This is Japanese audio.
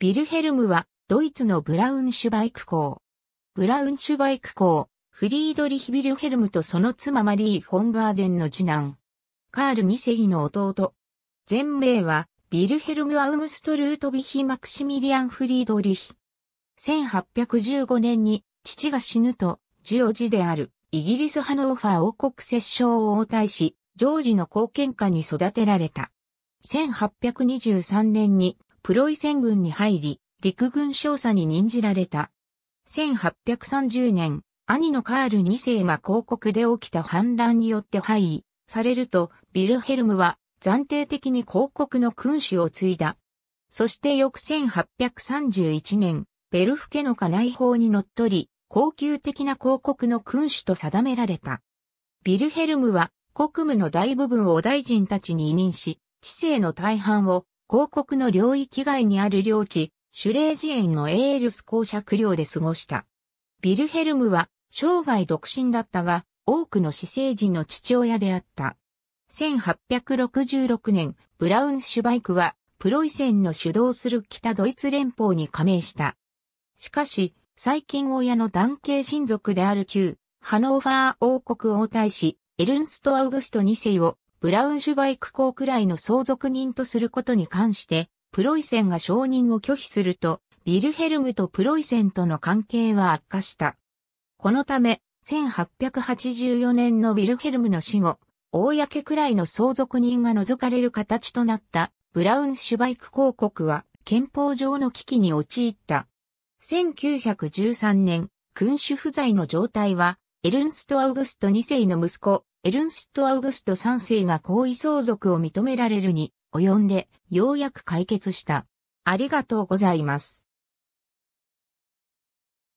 ビルヘルムは、ドイツのブラウンシュバイク校。ブラウンシュバイク校、フリードリヒ・ビルヘルムとその妻マリー・フォンバーデンの次男。カール2世の弟。全名は、ビルヘルム・アウグスト・ルートビヒ・マクシミリアン・フリードリヒ。1815年に、父が死ぬと、十字である、イギリス・ハノーファー王国摂政を応対し、ジョージの貢献下に育てられた。1823年にプロイセン軍に入り、陸軍少佐に任じられた。1830年、兄のカール2世が広告で起きた反乱によって敗位されると、ビルヘルムは暫定的に広告の君主を継いだ。そして翌1831年、ベルフケの家内法に則り、高級的な広告の君主と定められた。ビルヘルムは国務の大部分を大臣たちに委任し、知性の大半を広告の領域外にある領地、シュレージエンのエールス公爵領で過ごした。ビルヘルムは生涯独身だったが、多くの私生児の父親であった。1866年、ブラウンシュバイクは、プロイセンの主導する北ドイツ連邦に加盟した。しかし、最近親の男系親族である旧、ハノーファー王国王太子、エルンスト・アウグスト2世をブラウンシュバイク公くらいの相続人とすることに関して、プロイセンが承認を拒否すると、ビルヘルムとプロイセンとの関係は悪化した。このため、1884年のビルヘルムの死後、公くらいの相続人が除かれる形となったブラウンシュバイク公国は憲法上の危機に陥った。1913年、君主不在の状態は、エルンスト・アウグスト2世の息子、エルンスト・アウグスト3世が皇位相続を認められるに及んでようやく解決した。ありがとうございます。